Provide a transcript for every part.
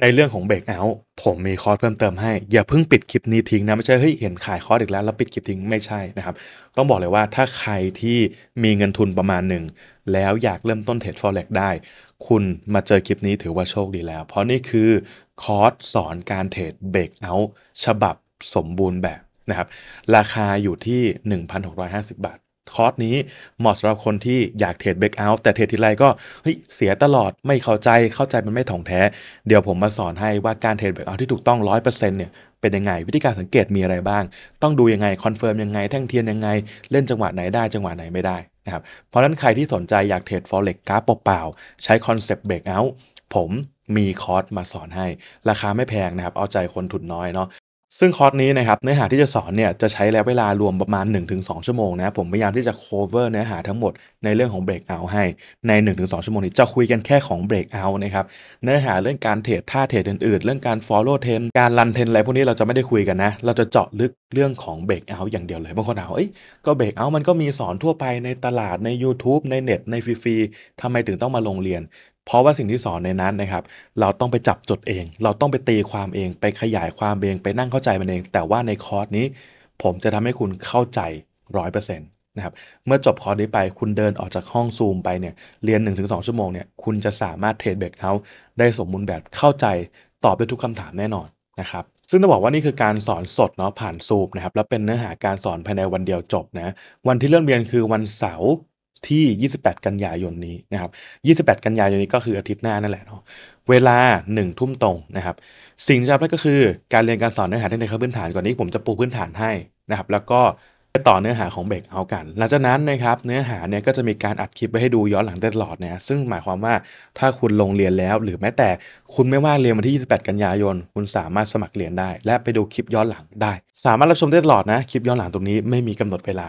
ในเรื่องของเบรกเอาท์ผมมีคอร์สเพิ่มเติมให้ อย่าเพิ่งปิดคลิปนี้ทิ้งนะ ไม่ใช่เฮ้ยเห็นขายคอร์สอีกแล้ว แล้วปิดคลิปทิ้งไม่ใช่นะครับ ต้องบอกเลยว่าถ้าใครที่มีเงินทุนประมาณหนึ่งแล้วอยากเริ่มต้นเทรดฟอเร็กได้ คุณมาเจอคลิปนี้ถือว่าโชคดีแล้ว เพราะนี่คือคอร์สสอนการเทรดเบรกเอาท์ฉบับสมบูรณ์แบบนะครับราคาอยู่ที่ 1,650บาทคอร์สนี้เหมาะสำหรับคนที่อยากเทรดเบรกเอาท์แต่เทรดทีไรก็เฮ้ยเสียตลอดไม่เข้าใจเข้าใจมันไม่ถ่องแท้ เดี๋ยวผมมาสอนให้ว่าการเทรดเบรกเอาท์ที่ถูกต้อง 100%เนี่ยเป็นยังไงวิธีการสังเกตมีอะไรบ้าง ต้องดูยังไง คอนเฟิร์มยังไง แท่งเทียนยังไง เล่นจังหวะไหนได้จังหวะไหนไม่ได้นะครับเพราะนั้นใครที่สนใจอยากเทรดฟอเร็กราฟเปล่าๆใช้คอนเซปต์เบรกเอาท์ผมมีคอร์สมาสอนให้ ราคาไม่แพงนะครับเอาใจคนทุนน้อยเนาะซึ่งคอร์สนี้นะครับเนื้อหาที่จะสอนเนี่ยจะใช้แล้วเวลารวมประมาณ 1-2 ชั่วโมงนะผมพยายามที่จะ cover เนื้อหาทั้งหมดในเรื่องของ break out ให้ใน 1-2 ชั่วโมงนี้จะคุยกันแค่ของ break out นะครับ เนื้อหาเรื่องการเทรดท่าเทรดอื่นๆ เรื่องการ follow trend การ run trend อะไรพวกนี้เราจะไม่ได้คุยกันนะ เราจะเจาะลึกเรื่องของเบรกเอาท์อย่างเดียวเลยบางคนถามว่าเอ้ยก็เบรกเอาท์มันก็มีสอนทั่วไปในตลาดใน YouTube ในเน็ตในฟรีๆทำไมถึงต้องมาลงเรียน เพราะว่าสิ่งที่สอนในนั้นนะครับ เราต้องไปจับจดเอง เราต้องไปตีความเองไปขยายความเอง ไปนั่งเข้าใจมันเอง แต่ว่าในคอร์สนี้ ผมจะทำให้คุณเข้าใจ 100%นะครับเมื่อจบคอร์สนี้ไปคุณเดินออกจากห้องซูมไปเนี่ยเรียน 1-2 ชั่วโมงเนี่ยคุณจะสามารถเทรดเบรกเอาท์ได้สมบูรณ์แบบเข้าใจตอบได้ทุกคำถามแน่นอนนะครับซึ่งต้องบอกว่านี่คือการสอนสดเนาะผ่านซูมนะครับแล้วเป็นเนื้อหาการสอนภายในวันเดียวจบนะวันที่เริ่มเรียนคือวันเสาร์ที่ 28 กันยายนนี้นะครับ 28 กันยายนนี้ก็คืออาทิตย์หน้านั่นแหละเนาะเวลา 1 ทุ่มตรงนะครับสิ่งที่จะทำก็คือ การเรียนการสอนเนื้อหาในขั้นพื้นฐานก่อนนี้ ผมจะปูพื้นฐานให้นะครับแล้วก็ต่อเนื้อหาของเบรกเอากัน หลังจากนั้นนะครับเนื้อหาเนี่ยก็จะมีการอัดคลิปไว้ให้ดูย้อนหลังตลอดนะ ซึ่งหมายความว่าถ้าคุณลงเรียนแล้ว หรือแม้แต่คุณไม่ว่าเรียนวันที่ 28 กันยายน คุณสามารถสมัครเรียนได้ และไปดูคลิปย้อนหลังได้ สามารถรับชมได้ตลอดนะคลิปย้อนหลังตรงนี้ไม่มีกำหนดเวลา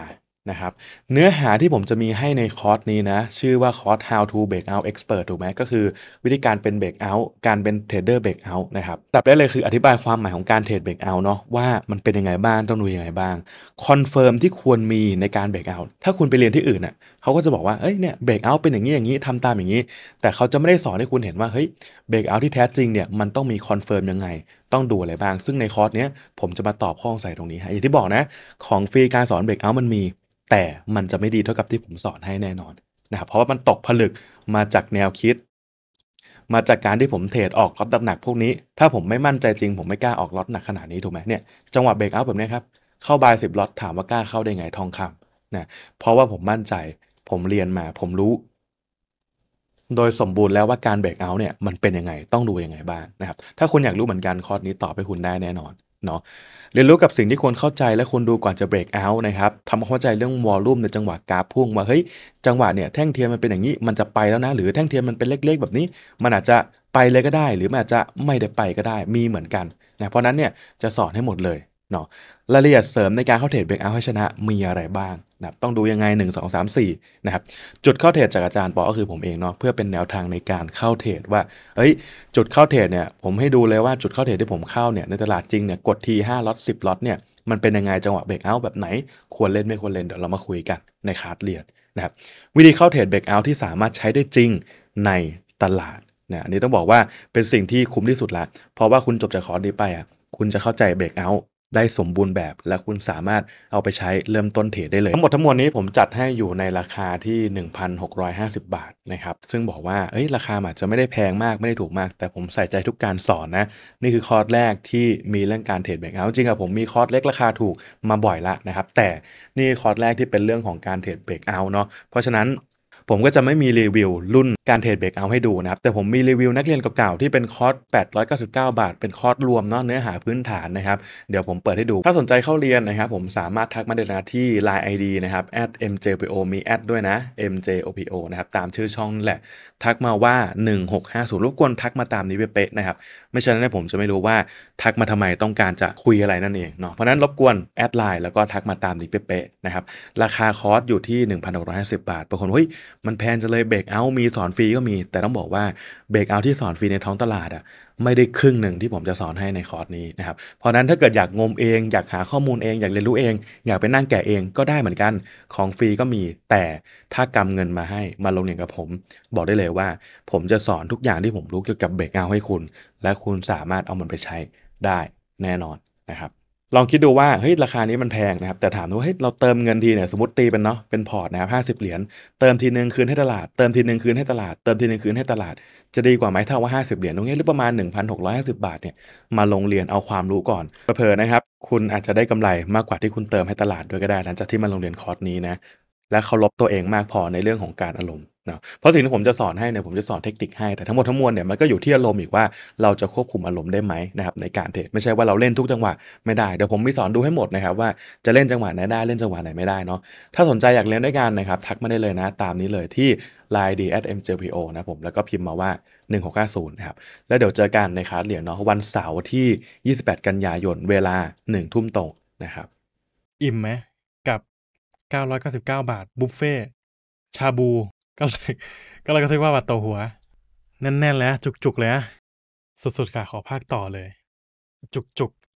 นะครับเนื้อหาที่ผมจะมีให้ในคอร์สนี้นะ ชื่อว่าคอร์ส how to breakout expert ถูกไหมก็คือวิธีการเป็น breakout การเป็น trader breakout นะครับตับได้เลยคืออธิบายความหมายของการเทรด breakout เนาะว่ามันเป็นยังไงบ้างต้องดูยังไงบ้างคอนเฟิร์มที่ควรมีในการ breakout ถ้าคุณไปเรียนที่อื่นน่ะเขาก็จะบอกว่าเอ้ยเนี่ย breakout เป็นอย่างนี้อย่างนี้ทำตามอย่างนี้ แต่เขาจะไม่ได้สอนให้คุณเห็นว่าเฮ้ย breakout ที่แท้จริงเนี่ยมันต้องมีคอนเฟิร์มยังไงต้องดูอะไรบ้าง ซึ่งในคอร์สนี้ผมจะมาตอบข้อสงสัยตรงนี้ฮะอย่างที่บอกนะของฟรีการสอน breakout มันมีแต่มันจะไม่ดีเท่ากับที่ผมสอนให้แน่นอนนะครับเพราะว่ามันตกผลึกมาจากแนวคิด มาจากการที่ผมเทรดออกล็อตหนักพวกนี้ ถ้าผมไม่มั่นใจจริง ผมไม่กล้าออกล็อตหนักขนาดนี้ถูกไหมเนี่ยจังหวะเบรกเอาแบบนี้ครับเข้าบายสิบล็อต ถามว่ากล้าเข้าได้ไงทองคำนะเพราะว่าผมมั่นใจผมเรียนมาผมรู้ โดยสมบูรณ์แล้วว่าการเบรกเอาท์เนี่ยมันเป็นยังไงต้องดูยังไงบ้างนะครับถ้าคุณอยากรู้เหมือนกันคอร์สนี้ตอบให้คุณได้แน่นอนเนาะเรียนรู้กับสิ่งที่ควรเข้าใจและควรดูก่อนจะเบรกเอาท์นะครับทำความเข้าใจเรื่องวอลลุ่มในจังหวะกราฟพุ่งว่าเฮ้ยจังหวะเนี่ยแท่งเทียนมันเป็นอย่างนี้ มันจะไปแล้วนะ หรือแท่งเทียนมันเป็นเล็ก ๆ แบบนี้ มันอาจจะไปเลยก็ได้ หรือมันอาจจะไม่ได้ไปก็ได้มีเหมือนกันนะเพราะนั้นเนี่ยจะสอนให้หมดเลยเนาะรายละเอียดเสริมในการเข้าเทรดเบรกเอาให้ชนะมีอะไรบ้างนะครับต้องดูยังไง 1 2 3 4นะครับจุดเข้าเทรดจากอาจารย์ปอก็คือผมเองเนาะเพื่อเป็นแนวทางในการเข้าเทรดว่าเฮ้ยจุดเข้าเทรดเนี่ยผมให้ดูเลยว่าจุดเข้าเทรดที่ผมเข้าเนี่ยในตลาดจริงเนี่ยกดทีห้าล็อตสิบล็อตเนี่ยมันเป็นยังไงจังหวะเบรกเอาแบบไหน ควรเล่นไม่ควรเล่นเดี๋ยวเรามาคุยกันในคาร์ดเรียนนะครับวิธีเข้าเทรดเบรกเอาที่สามารถใช้ได้จริงในตลาดนะนี่ต้องบอกว่าเป็นสิ่งที่คุ้มที่สุดละเพราะว่าคุณจบจากคอร์สนี้ไปอ่ะคุณจะเข้าใจเบรกเอาได้สมบูรณ์แบบและคุณสามารถเอาไปใช้เริ่มต้นเทรดได้เลยทั้งหมดทั้งมวลนี้ผมจัดให้อยู่ในราคาที่ 1,650 บาทนะครับซึ่งบอกว่าเอ้ยราคาอาจจะไม่ได้แพงมากไม่ได้ถูกมาก แต่ผมใส่ใจทุกการสอนนะ นี่คือคอร์สแรกที่มีเรื่องการเทรดแบ่์เอาจริงครับผมมีคอร์สเล็กราคาถูกมาบ่อยละนะครับแต่นี่คอร์สแรกที่เป็นเรื่องของการเทรดเบรกเอาเนาะเพราะฉะนั้นผมก็จะไม่มีรีวิวรุ่นการเทรดเบรกเอาให้ดูนะครับ แต่ผมมีรีวิวนักเรียนเก่าๆ ที่เป็นคอร์ส899 บาท เป็นคอร์สรวมเนาะเนื้อหาพื้นฐานนะครับ เดี๋ยวผมเปิดให้ดูถ้าสนใจเข้าเรียนนะครับ ผมสามารถทักมาได้นะที่ Line ID นะครับ @mjpo มีแอดด้วยนะ mjopo นะครับ ตามชื่อช่องแหละทักมาว่า 1650 รบกวนทักมาตามนี้เป๊ะๆนะครับไม่ฉะนั้นผมจะไม่รู้ว่าทักมาทำไมต้องการจะคุยอะไรนั่นเองเนาะเพราะนั้นรบกวนแอดไลน์แล้วก็ทักมาตามนี้เป๊ะๆนะครับราคาคอร์สอยู่ที่ 1650 บาทบางคนเฮ้ยมันแพงจะเลยเบรกเอา มีสอนฟรีก็มี แต่ต้องบอกว่าเบรกเอาที่สอนฟรีในท้องตลาดอะ่ะไม่ได้ครึ่งหนึ่งที่ผมจะสอนให้ในคอร์สนี้นะครับ เพราะนั้นถ้าเกิดอยากงมเองอยากหาข้อมูลเองอยากเรียนรู้เอง อยากไปนั่งแกะเองก็ได้เหมือนกัน ของฟรีก็มี แต่ถ้ากำเงินมาให้มาลงเรียนกับผม บอกได้เลยว่าผมจะสอนทุกอย่างที่ผมรู้เกี่ยวกับเบรกเอาให้คุณ และคุณสามารถเอามันไปใช้ได้แน่นอนนะครับลองคิดดูว่าเฮ้ยราคานี้มันแพงนะครับ แต่ถามว่าเฮ้ยเราเติมเงินทีเนี่ยสมมติตีเป็นเนาะเป็นพอร์ตนะครับห้าสิบเหรียญเติมทีหนึ่งคืนให้ตลาดเติมทีหนึ่งคืนให้ตลาดเติมทีหนึ่งคืนให้ตลาด จะดีกว่าไหมถ้าว่าห้าสิบเหรียญตรงนี้หรือประมาณหนึ่งพันหกร้อยห้าสิบาทเนี่ย มาลงเรียนเอาความรู้ก่อนเผ่อนะครับคุณอาจจะได้กำไรมากกว่าที่คุณเติมให้ตลาดด้วยก็ได้หลังจากที่มาลงเรียนคอร์สนี้นะและเคารพตัวเองมากพอในเรื่องของการอารมณ์นะเพราะสิ่งที่ผมจะสอนให้เนี่ยผมจะสอนเทคนิคให้แต่ทั้งหมดทั้งมวลเนี่ยมันก็อยู่ที่อารมณ์อีกว่าเราจะควบคุมอารมณ์ได้ไหมนะครับในการเทรดไม่ใช่ว่าเราเล่นทุกจังหวะไม่ได้เดี๋ยวผมมีสอนดูให้หมดนะครับว่าจะเล่นจังหวะไหนได้เล่นจังหวะไหนไม่ได้เนาะถ้าสนใจอยากเรียนด้วยกันนะครับทักมาได้เลยนะตามนี้เลยที่ line d at mjpo นะผมแล้วก็พิมพ์มาว่า1650นะครับแล้วเดี๋ยวเจอกันในคลาสเรียญเนาะวันเสาร์ที่ 28 กันยายน เวลา1ทุ่มตรงนะครับอิ่มไหมกับ999 บาทบุฟเฟ่ชาบู ก็เลยก็เลยก็ซื้อว่าบาทต่อหัวแน่นๆแล้วจุก ๆ เลยสุด ๆ ค่ะ ขอภาคต่อเลย จุก ๆ